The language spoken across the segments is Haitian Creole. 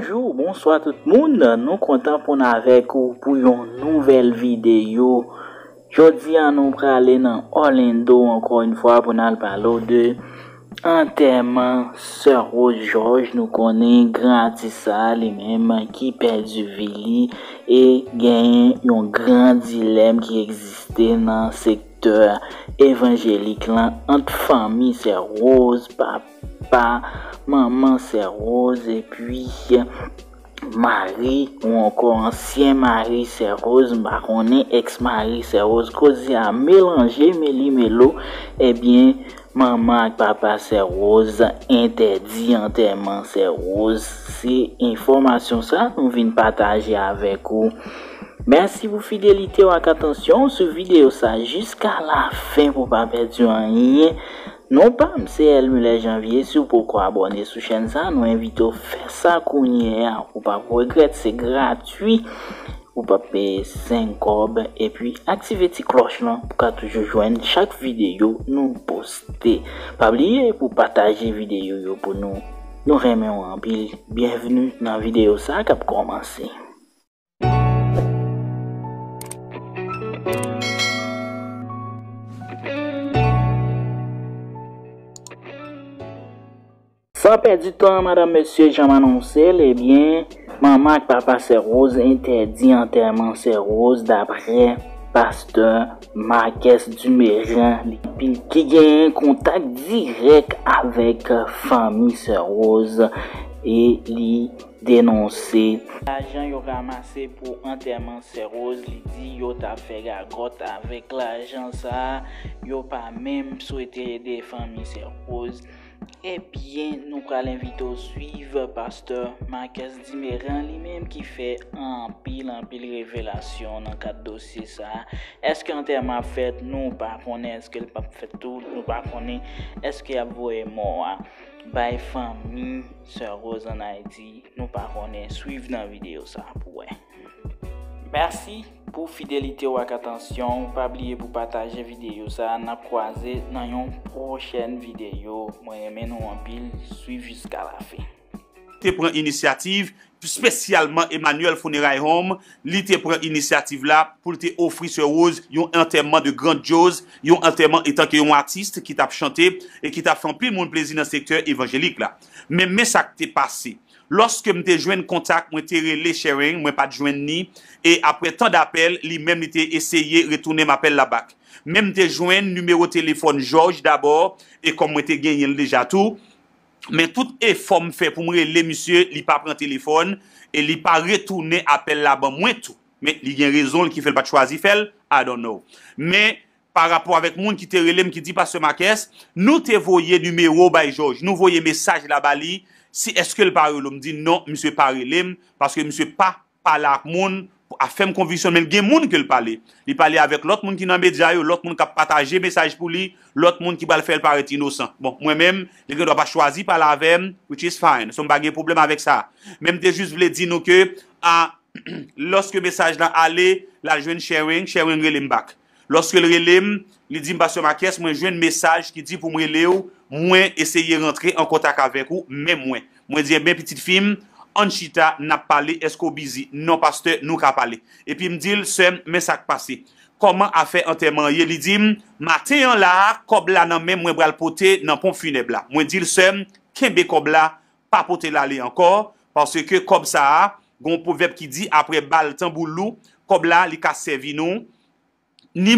Bonjour, bonsoit tout moun, nou kontan pou nou avek ou pou yon nouvel videyo. Jodi an nou prale nan Orlando, ankon yon fwa pou nou alpalo de anterman Sir Rose George nou konen gran atisa li menman ki perdi vili e genyen yon gran dilem ki egziste nan sektor evanjelik lan ant fami Sir Rose Papa. pas, maman c'est rose et puis mari ou encore ancien mari c'est rose, marronné, ex-mari c'est rose, cause à mélanger meli melo et eh bien, maman et papa c'est rose, interdit enterrement c'est rose, c'est information ça, nous venons partager avec vous. merci vous fidélité votre attention ce vidéo ça jusqu'à la fin pour pas perdre rien Nou pam, se el mi le janvye, sou pou kwa abone sou chen sa, nou evito fè sa kounye ya, ou pa kou egret, se gratuy, ou pa pè sen kob, e pi aktive ti kloch nan pou ka toujou jwen, chak videyo nou poste, pabliye pou pataje videyo yo pou nou remen wampil, bienvenu nan videyo sa kap komanse. Kwa perdi ton, madame, monsie, jaman anonse, lebyen, mamak papa Serose interdi anterman Serose dapre pasteur Marques Dumérin, li pil ki gen yon kontak direk avèk fami Serose e li denonse. Lajan yo ramase pou anterman Serose, li di yo tafe gagote avèk lajan sa, yo pa mèm souete de fami Serose. Ebyen eh nou pral invito suive pasteur ma kes di meran li menm ki fe anpil anpil revelasyon nan kat dosye sa. Eske anterman fet nou pa konen eske l pap fet tout nou pa konen eske yabou e mou a bay fan mi se rozan a edi nou pa konen suive nan video sa apou e. Merci. Pou fidelite wak atensyon, pa bliye pou pataje videyo sa, na proaze nan yon prochen videyo, mwen eme nou anpil, sui viska la fe. Te pren inisiativ, spesyalman Emmanuel Fonerae Hom, li te pren inisiativ la pou te ofri se ouz yon enterman de Grand Jaws, yon enterman etanke yon artiste ki tap chante, e ki tap fan pil moun plezi nan sektor evanjelik la. Men men sa te pase. Lorske mte jwen kontak, mwen te rele sharing, mwen pa jwen ni, e apre tan d'apel, li men mte eseye retounen m'apel la bak. Men mte jwen numero telefon George d'abor, e kon mwen te genyen deja tou, men tout e fom fe pou mre le monsieur li pa pren telefon, e li pa retounen apel la ban mwen tou. Men li gen rezon li ki fel pa chwazi fel, I don't know. Men, par rapport avek moun ki te rele, mki di pa se ma kes, nou te voye numero bay George, nou voye mesaj la bali, Si eske l pari ou lom di, non, mi se pari lem, paske mi se pa palak moun, a fem konvisyon, men gen moun ke l pali. Li pali avek lot moun ki nan medya yo, lot moun ki pataje mesaj pou li, lot moun ki bal fel pare ti nosan. Bon, mwen men, li gen do pa chwazi pala avem, which is fine, son bagye problem avek sa. Men mte juz vle di nou ke, a, loske mesaj lan ale, la jwen sharing, sharing relim bak. Loske relim, lomen, Li di mba se ma kes, mwen jwen mensaj ki di pou mwen le ou, mwen eseye rentre an kontak avek ou, men mwen. Mwen diye, eh men pitit fim, Anchita nap pale esko bizi, non paste nou ka pale. E pi mdil sem mensak pase, koman a fe an temanye? Li di m, ma te yon la, kob la nan men mwen bral pote nan pon funeb la. Mwen diye sem, ken be kob la, pa pote la le ankor, panse ke kob sa a, goun povep ki di apre bal tanbou lou, kob la li ka sevi nou, ni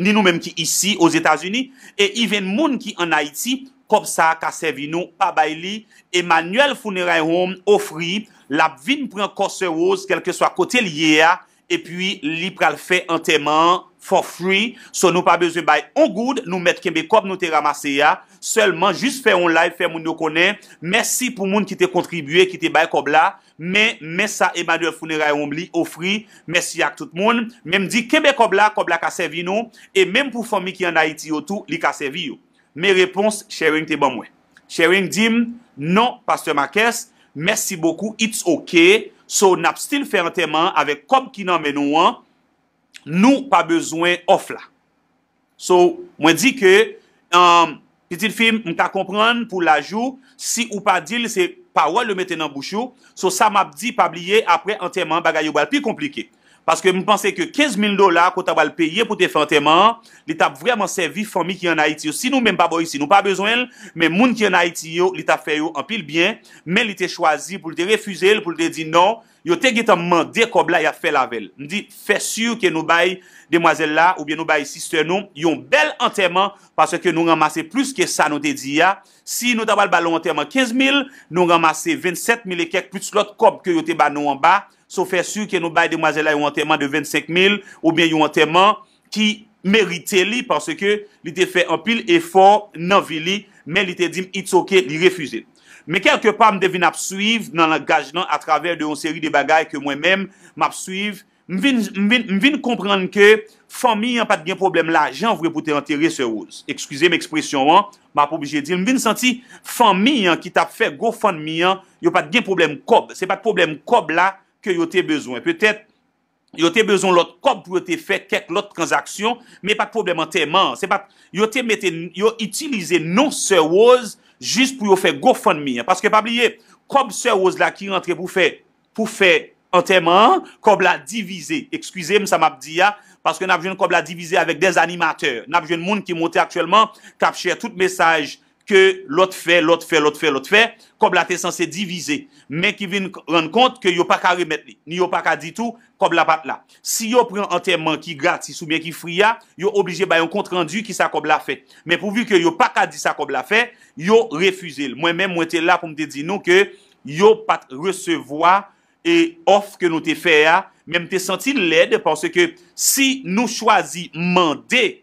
nou menm ki isi os Etats-Unis e even moun ki an Haiti kop sa ka servi nou pa bay li Emmanuel Founerahoum ofri la vin pran kose rose kelke swa kote liye ya e pi li pral fe an teman for free so nou pa beze bay on goud nou met kembe kop nou te ramase ya selman jist fe on live fe moun yo kone mersi pou moun ki te kontribuye ki te bay kop la Men, men sa Emanuel Founera yon li ofri. Mersi yak tout moun. Men mdi, kebe kob la, kob la kasevi nou. E men pou fomi ki yon da iti yotou, li kasevi yon. Men repons, chèren te bom wè. Chèren dim, non, Pastor Marques. Mersi boku, it's ok. So, nap stil fèrntèman, avek kob ki nan men nou an, nou pa bezwen of la. So, mwen di ke, petit film, mta kompran pou la jou, si ou pa dil se... Parwa le mette nan bouchou, so sa map di pabliye apre an teman bagay yo bal pi komplike. Paske mwen pense ke 15 000 dola kota bal peye pou te fe an teman, li tap vreman servi fomi ki an ha iti yo. Sinou menm baboy, sinou pa bezwen, men moun ki an ha iti yo, li tap fe yo an pil bien, men li te chwazi pou li te refuze, pou li te di non. yo te git anman de kob la ya fe lavel. Ndi, fe sur ke nou bay demwazela ou bien nou bay sister nou, yon bel anterman, parce ke nou ramase plus ke sa nou te diya. Si nou dabal balon anterman 15 mil, nou ramase 27 mil e kek plus lot kob ke yo te ban nou anba, so fe sur ke nou bay demwazela yon anterman de 25 mil, ou bien yon anterman ki merite li, parce ke li te fe anpil e for nanvi li, men li te dim it's ok li refuze. men kelke pa m devin ap suiv nan langajnan a traver de yon seri de bagay ke mwen men m ap suiv, m vin m vin komprende ke fami yon pat gen problem la, jen vwe pote anterye se oz, ekskuse m ekspresyon an m ap obje di, m vin santi fami yon ki tap fe go fami yon yon pat gen problem kob, se pat problem kob la ke yote bezon, petet yote bezon lot kob pou yote fe kek lot transaksyon, men pat problem anterman, se pat yote yon itilize non se oz Jist pou yo fe go fon mi. Paske pabliye, kob se oz la ki rentre pou fe enterman, kob la divize. Ekskwize msa mabdi ya, paske nabjwen kob la divize avèk des animatèr. Nabjwen moun ki motè aktyèlman kapche tout mesaj ke lot fè, lot fè, lot fè, lot fè, kob la te sanse divize. Men ki vin ren kont ke yo pa ka remet li, ni yo pa ka ditou, kob la pat la. Si yo pren anterman ki gratis ou men ki friya, yo oblije bayon kont rendu ki sa kob la fè. Men pouvi ke yo pa ka dit sa kob la fè, yo refuze. Mwen men mwen te la pou mte di nou ke yo pat resevoa e of ke nou te fè ya, men mte santi lèd parce ke si nou chwazi mande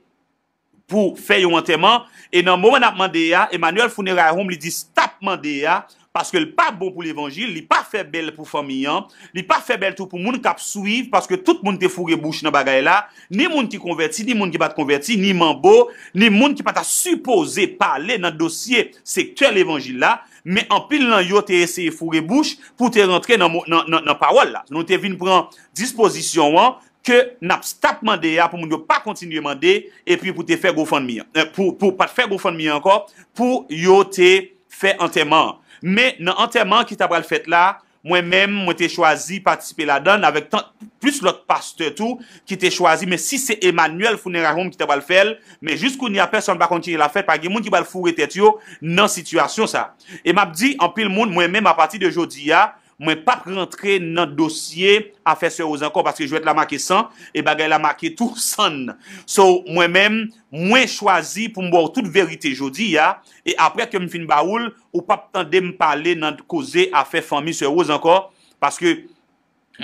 pou fè yon anterman, e nan moun apman deya, Emmanuel founera yon, li dis tapman deya, paske l pa bon pou l evanjil, li pa fè bel pou famiyan, li pa fè bel tou pou moun kap souiv, paske tout moun te fourebouche nan bagay la, ni moun ki konverti, ni moun ki bat konverti, ni mambou, ni moun ki pata suppose pale nan dosye seke l evanjil la, me anpil nan yo te ese fourebouche pou te rentre nan parol la. Non te vin pran disposisyon an, ke nap stap mande ya pou moun yo pa kontinuye mande, epi pou te fe gro fond mi an, eh, pou pa te fe gro fond mi an anko, pou yo te fe anterman. Me nan anterman ki te bral fet la, mwen men mwen te chwazi patisipe la dan, avek tan plus lot paste tou, ki te chwazi, me si se Emanuel founen ragoun ki te bral fel, me jis kou ni aperson bakon ki je la fet, pa gen moun ki bral foure tet yo nan situasyon sa. E map di, an pil moun mwen men mwen pati de jodi ya, mwen pap rentre nan dosye afe se ozankor, paske jwet la make san, e bagay la make tou san. So, mwen men, mwen chwazi pou mbor tout verite jodi ya, e apre ke m fin baoul, ou pap tande m pale nan koze afe fami se ozankor, paske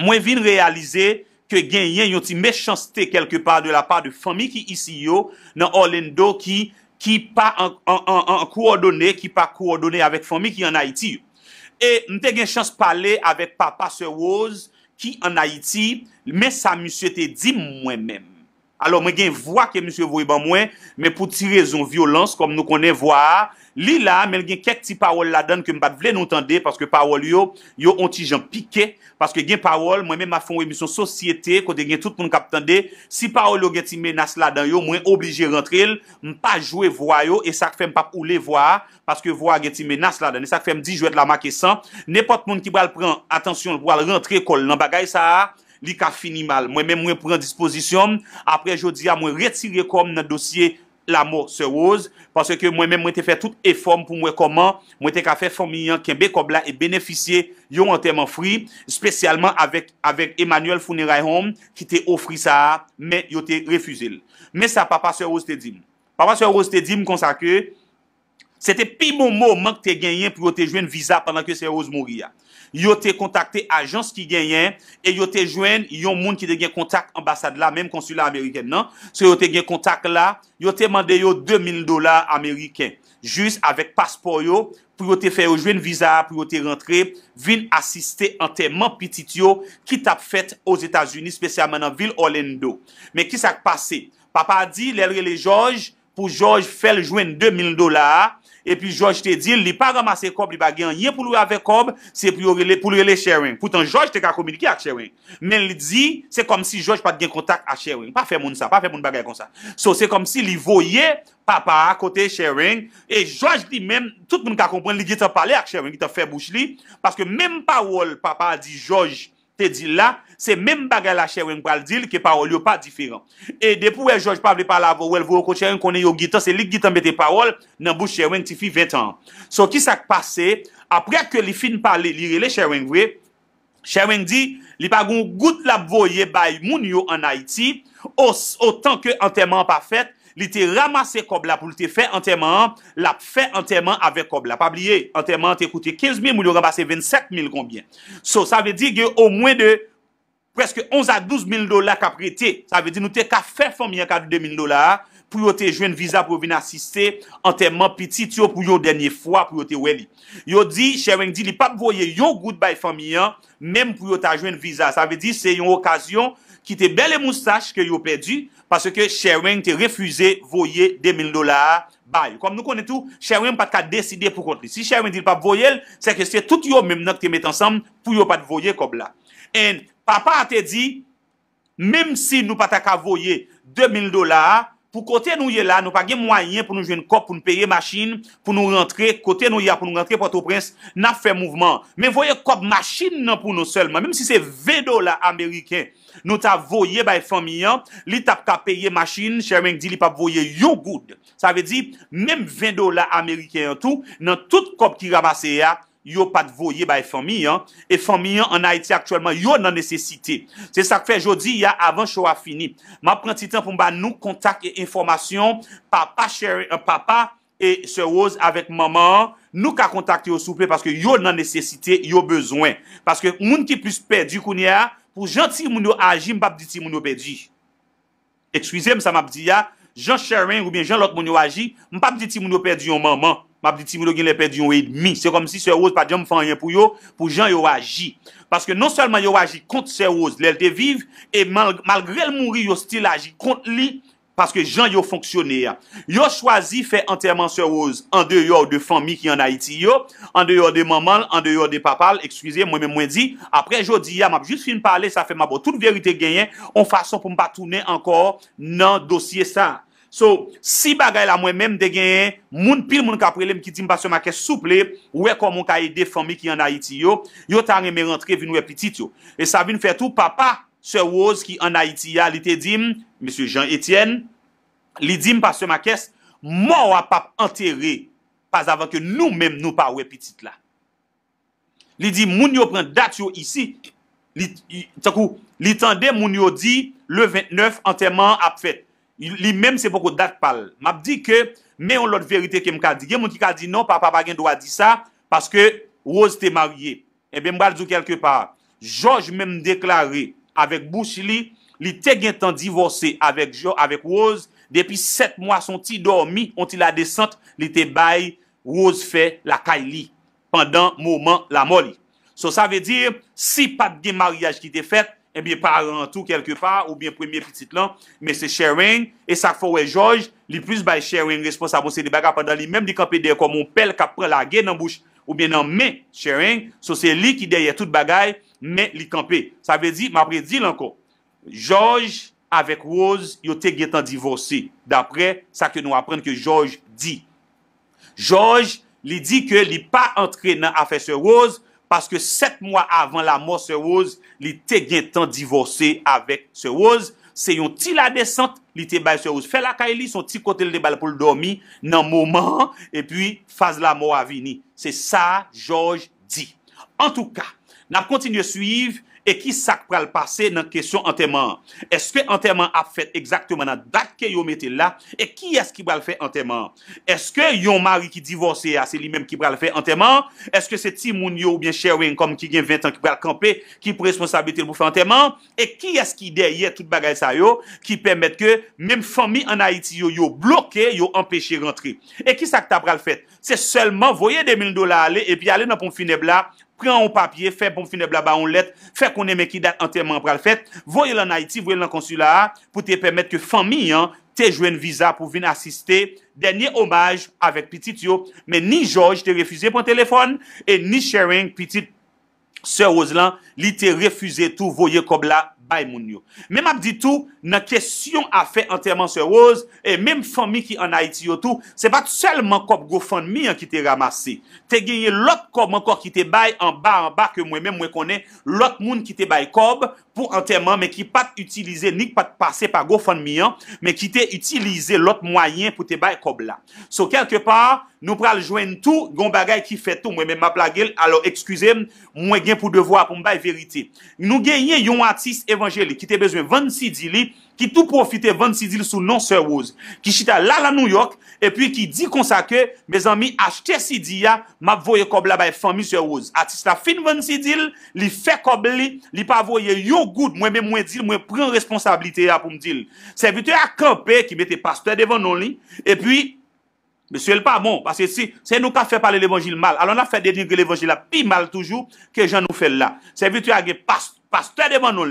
mwen vin realize ke genyen yon ti mechansite kelke pa de la pa de fami ki isi yo nan Orlando ki pa kou ordone, ki pa kou ordone avek fami ki an Haiti yo. E mwen te gen chans pale avet papa se woz ki an Haiti, men sa mwen se te di mwen men. Alo mwen gen vwa ke mwen se vwe ban mwen, men pou ti rezon violans kom nou konen vwa a, Li la, men gen kek ti pawol la dan ke mbap vle nou tende, paske pawol yo, yo onti jan pike, paske gen pawol, mwen men ma fon wè misyon sosyete, kote gen tout moun kap tende, si pawol yo gen ti men nas la dan yo, mwen oblige rentre il, mpa jwe vwa yo, e sak fèm pap oule vwa, paske vwa gen ti men nas la dan, e sak fèm di jwèt la ma kesan, nepot moun ki pran, atensyon, pran rentre kol, nan bagay sa, li ka fini mal. Mwen men mwen pran disposisyon, apre jodi ya mwen retire kom nan dosye, la mò Seroz, panse ke mwen men mwen te fè tout e form pou mwen koman, mwen te ka fè form yon kembe kobla e benefisye yon anterman fri, spesyalman avèk Emmanuel Founirayhon ki te ofri sa, men yote refuzil. Men sa papa Seroz te dim. Papa Seroz te dim konsa ke, se te pi mò mò mank te genyen pou yote jwen visa pandan ke Seroz mori ya. yo te kontakte ajans ki genyen, e yo te jwen yon moun ki de gen kontak ambasade la, menm konsula Ameriken nan, se yo te gen kontak la, yo te mande yo 2000 dolar Ameriken, jys avèk paspor yo, pou yo te fè yo jwen viza, pou yo te rentre, vin asiste an teman pitit yo, ki tap fèt os Etats Unis, spesè a manan vil Orlando. Men ki sak pase? Papa di, lè lè lè George, pou George fè lè jwen 2000 dolar, a, E pi George te di, li pa gama se kob li bagay an ye pou lou ave kob, se pou lou ele sharing. Poutan George te ka komidiki ak sharing. Men li di, se kom si George pat gen kontak ak sharing. Pa fe moun sa, pa fe moun bagay kon sa. So se kom si li voye papa akote sharing, e George di men, tout moun ka kompwen li di te pale ak sharing, di te fe bouch li, paske men pa wol papa di George, Te dil la, se menm bagay la Cheren pral dil, ke parol yo pa diferan. E depou e George Pavle pa la vo, wel vo yo ko Cheren konen yo gitan, se lik gitan bete parol, nan bou Cheren ti fi 20 an. So ki sak pase, apre ke li fin pale li rele Cheren we, Cheren di, li pagoun gout lab vo ye bay moun yo an Haiti, otan ke anteman pa fet, Li te ramase kob la pou li te fè anterman, la fè anterman avè kob la. Pabliye, anterman te koute 15000 mou li ramase 27000 konbyen. So, sa ve di ge ou mwen de preske 11 à 12000 dola ka prete. Sa ve di nou te ka fè fòmian ka 2000 dola pou yo te jwen visa pou vin asiste anterman piti tiyo pou yo denye fwa pou yo te wè li. Yo di, chèwen di, li pap voye yo gout bè fòmian mèm pou yo ta jwen visa. Sa ve di, se yon okasyon. ki te bel e moustache ke yo pedi, paske Sherwin te refuze voye 2000 dolar bay. Kom nou konen tou, Sherwin pat ka deside pou konti. Si Sherwin di pa voyel, se ke se tout yo menm nan te met ansam pou yo pat voye kob la. En, papa a te di, mem si nou pat a ka voye 2000 dolar bay, pou kote nou ye la, nou pa gen mwanyen pou nou jwen kop pou nou peye machin, pou nou rentre, kote nou ya pou nou rentre, Port-au-Prince nan fe mouvman. Men voye kop machin nan pou nou selman, menm si se 20 dola Ameriken, nou ta voye bay famiyan, li tap ka peye machin, chairman di li pa voye you good. Sa ve di, menm 20 dola Ameriken an tou, nan tout kop ki ramase ya, yo pat voye ba e fami an, e fami an an a iti aktuelman, yo nan nesesite. Se sa kfe jodi ya, avan chowa fini. Ma pranti tan pou mba nou kontak e informasyon, papa, chere, euh, papa, e se oz avek maman, nou ka kontakte yo soupe, paske yo nan nesesite, yo bezwen. Paske moun ki plus pedi kouni a, pou jan ti moun yo aji, mba pdi ti moun yo pedi. Ekswize msa mabdi ya, jan cheren, ou bien jan lot moun yo aji, mba pdi ti moun yo pedi yo maman. Mab diti, mou do gen le pe di yon weyid mi. Se kom si Seroz pa di yon mfanyen pou yon, pou jan yon wajit. Paske non selman yon wajit kont Seroz, lel te viv, e malgre l mounri yon stil wajit kont li, paske jan yon fonksyoner. Yon chwazi fe anterman Seroz, an de yon ah, de fami ki yon haiti yon, an de yon de maman, an de yon de papal, eksplize, mwen mwen mwen di, apre jodi ya, mab jist fin pale, sa fe mabou, tout verite genyen, on fason pou mpa toune ankor nan dosye sa. So, si bagay la mwen menm de genyen, moun pil moun kaprelem ki dim pa se makes souple, we kon moun ka ide fomi ki anayiti yo, yo tan reme rentre vin we pitit yo. E sa vin fetou, papa, se woz ki anayiti ya, li te dim, M. Jean Etienne, li dim pa se makes, moun wap ap enterre, pas avan ke nou menm nou pa we pitit la. Li dim, moun yo pren dat yo isi, li tende moun yo di, le 29 enterman ap fet. Li menm se pou kou dat pal. Map di ke, men yon lot verite ke m ka di. Gen moun ki ka di, non, papa pa gen do a di sa, paske Rose te marye. Ebe eh m wazou kelke par. George menm deklare, avek bouch li, li te gen tan divorse avek Rose, depi set mwa son ti dormi, onti la descent, li te bay, Rose fe la kaili, pandan mouman la moli. So sa ve dir, si pat gen mariage ki te fet, ebyen eh pa rentou kelke pa, oubyen premye petit lan, men se sharing, e sak fo we George, li plus bay sharing responsabon se li bagay, apandan li menm li kampe dey komon pel kap pran la ge nan bouch, oubyen nan men sharing, so se li ki deyye tout bagay, men li kampe. Sa ve di, ma apre di lan ko, George avek Rose, yo te getan divorse, dapre sa ke nou apren ke George di. George li di ke li pa antre nan afe se Rose, Paske 7 mwa avan la mò se ose, li te gen tan divorse avèk se ose. Se yon ti la desante, li te baye se ose. Fè la ka e li, son ti kote li de balè pou l'dormi nan mòman. E pi faz la mò avini. Se sa George di. An tou ka. nap kontinye suiv, e ki sak pral pase nan kesyon anterman. Eske anterman ap fet ekzaktouman nan dak ke yo metel la, e ki eske ki pral fe anterman? Eske yon mari ki divorse ya, se li menm ki pral fe anterman? Eske se ti moun yo oubyen sharing kom ki gen 20 an ki pral kampe, ki prresponsabilite pou fe anterman? E ki eske ideye kip bagay sa yo, ki pemet ke menm fami an Haiti yo yo bloke, yo empeshe rentre? E ki sak ta pral fet? Se seman voye de mil dola ale, e pi ale nan pou mfine bla, Prends un papier, fait bon, finir blabla en lettre, fais qu'on aime qui date pour pral fait, voyez en Haïti, voyez en consulat pour te permettre que famille hein, te joue un visa pour venir assister dernier hommage avec petit Tio, mais ni George te refusé pour téléphone et ni sharing petit Sœur Roseland, li te refusé tout voyez comme là même à dit tout, nan question a fait enterrement sur Rose, et même famille qui en Haïti au tout, c'est pas seulement kop GoFundMe hein, qui te ramassé. Te gagné l'autre comme encore qui te bay en bas en bas que moi-même moi connais, l'autre moun qui te bay comme pour enterrement mais qui pas utilisé ni pas passer par GoFundMe hein, mais qui te utilisé l'autre moyen pour te bay comme là. So quelque part, Nou pral jwen tou, goun bagay ki fet tou, mwen men map la gel, alo ekskusem, mwen gen pou devwa pou mbay verite. Nou gen yen yon artist evanjeli ki te bezwen 26 dili, ki tou profite 26 dili sou non sè wouz. Ki chita la la New York, e pwi ki di konsake, me zan mi achte 6 dili ya, map voye kob la bay fami sè wouz. Artist la fin 26 dili, li fe kob li, li pa voye yon gout mwen men mwen dil, mwen pren responsabilite ya pou mdil. Se vite akampe ki mette pastor devan non li, e pwi... Se nou ka fè pale l'Evangile mal, alon a fè deni que l'Evangile a pi mal toujou, ke jan nou fè la. Se vitou a ge pasteur devan nou,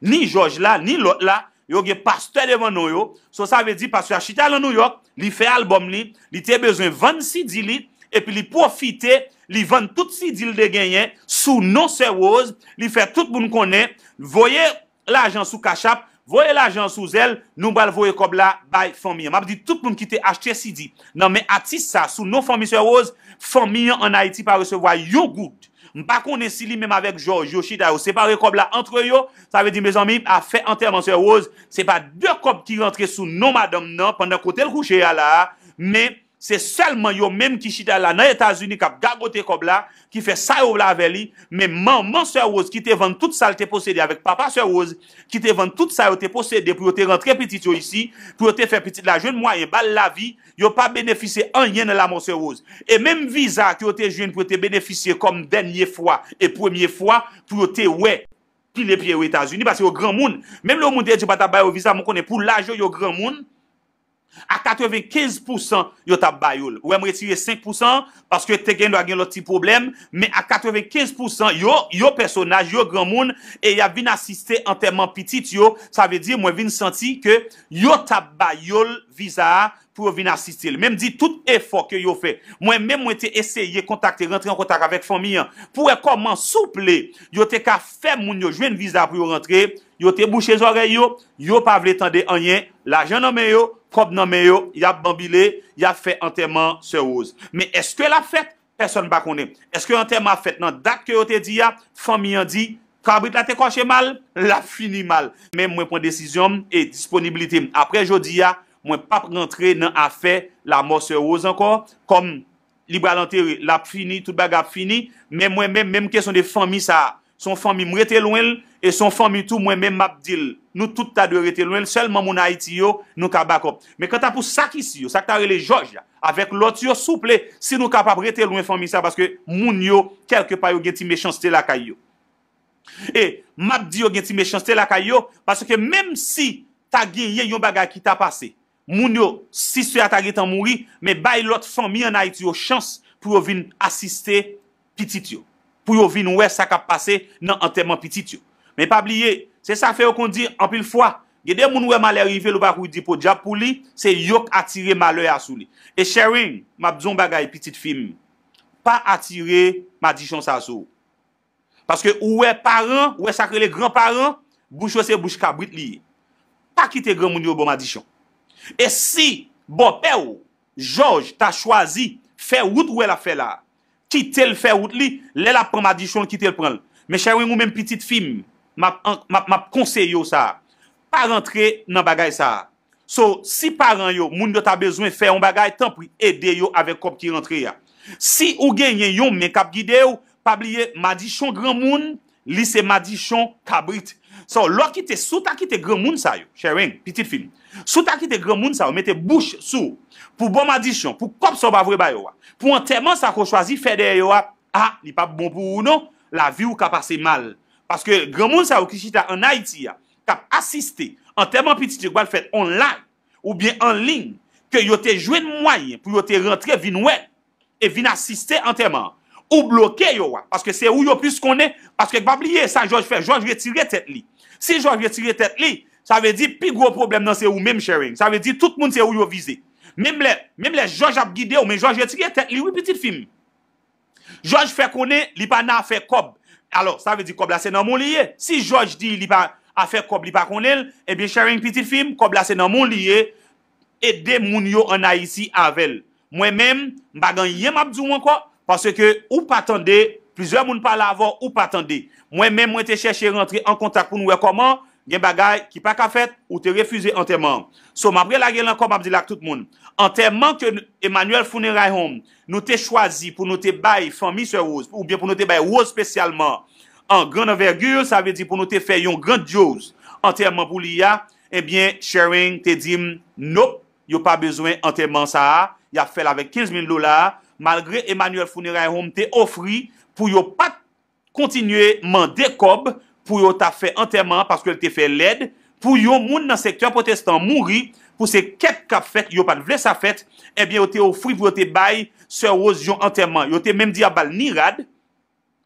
ni Joj la, ni Lot la, yo ge pasteur devan nou yo, so sa ve di parce che chita la New York, li fè album li, li te bezon 26 dilit, epi li profite, li vende tout 6 dil de genyen, sou non se woz, li fè tout bon konen, voye la jan sou kachap, voyez l'argent sous elle, nous allons voir comme là by famille. M'a dit tout le monde qui t'a acheté CD. Non mais artiste ça sous nos familles sur Rose, famille en Haïti pas recevoir you good. M'pa connais si lui même avec George Yoshida ou séparé comme là entre eux ça veut dire mes amis a fait enterrement sur Rose, c'est pas deux copes qui rentrent sous nos madame non pendant qu'on le coucher là, mais Se selman yo menm ki chita la nan Etasuni kap gagote kob la, ki fe sa yo la ve li, menman monser oz ki te ven tout sa yo te pose de, avek papa monser oz ki te ven tout sa yo te pose de, pou yo te rentre petit yo isi, pou yo te fe petit la joun, mwenye bal la vi, yo pa benefise an yen la monser oz. E menm viza ki yo te joun pou yo te benefise kom denye fwa, e premye fwa, pou yo te we, ki le piye ou Etasuni, basi yo gran moun. Menm le moun deye di bata bayo viza moun konen pou la joun yo gran moun, A 95% yo tabayol. Ouè mwen etire 5% paske te gen do a gen loti problem men a 95% yo, yo personaj, yo gran moun, e ya vin asiste an teman pitit yo, sa ve di mwen vin santi ke yo tabayol vizaha pou vin asiste. Mwen mwen di tout efor ke yo fe. Mwen mwen te eseye kontakte, rentre an kontak avèk fami an. Pouè e koman souple, yo te ka fe moun yo jwen vizaha pou yo rentre, yo te bouche zore yo, yo pa vle tende an yen la janan men yo, prob nan meyo, ya bambile, ya fe anterman se oz. Me eske la fet, person bakone. Eske anterman fet nan dak ke yo te di ya, fami yan di, kabrit la te kwache mal, la fini mal. Men mwen pon desisyon e disponibilite. Apre jodi ya, mwen pap rentre nan afe la mò se oz ankon, kom libra lantere, la fini, tout baga fini, men mwen men, men mwen keson de fami sa, son fami mwete lwen l, E son fami tou mwen men map dil, nou tout ta do rete lwen, selman moun ha iti yo, nou ka bakop. Me kanta pou sakisi yo, sakta re le joj ya, avek lot yo souple, si nou kapap rete lwen fami sa, paske moun yo kelke pa yo gen ti me chans te laka yo. E, map di yo gen ti me chans te laka yo, paske menm si ta gen ye yon bagay ki ta pase, moun yo, si sou ya ta gen tan moun ri, me bay lot fami an ha iti yo chans pou yo vin asiste pitit yo, pou yo vin wè sa kap pase nan anteman pitit yo. Men pa bliye, se sa feyo kon di, anpil fwa, yede moun wè malè rive lò bak wè di po djap pou li, se yok atire malè yasou li. E chèrin, mabzon bagay, piti t'fim, pa atire madichan sasou. Paske ou wè paran, ou wè sakre le gran paran, boucho se bouch kabrit li. Pa kite gran moun yo bon madichan. E si, bo peyo, jòj, ta chwazi, fe wout wè la fe la. Kite l'fe wout li, lè la pren madichan, kite l'pren l. Men chèrin, moun men piti t'fim, map konseyo sa pa rentre nan bagay sa sou si paran yo moun yo ta bezwen fe yon bagay tan pou ede yo ave kop ki rentre ya si ou genyen yon men kap gide yo pabliye madichon gran moun lise madichon kabrit sou lò ki te souta ki te gran moun sa yo chèwen, pitit film souta ki te gran moun sa yo, mette bouch sou pou bon madichon, pou kop so bavre ba yo pou an teman sa ko chwazi fede yo a, ni ah, pa bon pou ou non la vi ou ka pase mal Paske gwen moun sa ou kishita an Haiti ya Kap asiste An teman pitite gwen fet online Ou bien anling Ke yo te jwen mwanyen pou yo te rentre vin wet E vin asiste an teman Ou bloke yo wa Paske se ou yo pis konen Paske gwa pliye sa George Faye George retire tet li Si George retire tet li Sa ve di pi gro problem nan se ou mem sharing Sa ve di tout moun se ou yo vize Mem le George ap guide ou men George retire tet li Ou pitite film George Faye konen li pa nan fe kob alor, sa ve di kob lase nan moun liye, si George di li pa afer kob li pa kon el, ebyen eh chare yon piti film, kob lase nan moun liye, e demoun yo anayisi avel. Mwen men, bagan yon map zouman kwa, parce ke ou patande, pizwa moun pa la avon, ou patande, mwen men mwen te cheshe rentre an kontak pou nou wekoman, gen bagay ki pa ka fet, ou te refuze anterman. Sou mapre la gen lankom ap di lak tout moun. Anterman ke Emmanuel Founiray hom nou te chwazi pou nou te bay fami se roz, ou bien pou nou te bay roz spesyalman an grana vergur, sa ve di pou nou te fe yon grandioz. Anterman pou liya ebyen eh sharing te dim nope, yo pa bezwen anterman sa, ya fel avek 15.000 dola malgre Emmanuel Founiray hom te ofri pou yo pat kontinue man dekob pou yo ta fè anterman, paske yo te fè led, pou yo moun nan sektor protestant mounri, pou se kep ka fèt, yo pan vle sa fèt, ebyen eh yo te ofri pou yo te bay, se oz yo anterman, yo te menm di abal ni rad,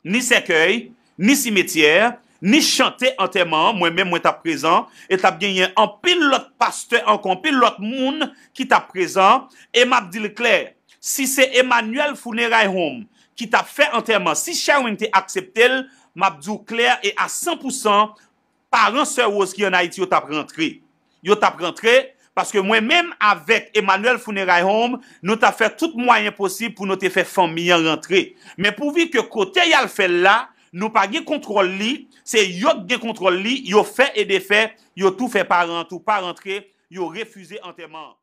ni sekoy, ni simetiyer, ni chante anterman, mwen menm mwen ta prezant, et ta bjenyen an pil lot pasteur, an kon pil lot moun ki ta prezant, e map di le kler, si se Emanuel Founeray hom, ki ta fè anterman, si chanwen te akseptel, mabdou klèr e a 100% par an sè wòs ki yon ha iti yo tap rentre. Yo tap rentre, paske mwen mèm avèk Emanuel Founeray Hom, nou ta fè tout mwayen posib pou nou te fè fèm milyon rentre. Mè pou vi kè kote yal fè la, nou pa ge kontrol li, se yo ge kontrol li, yo fè e de fè, yo tou fè par rentre, yo refüze antèman.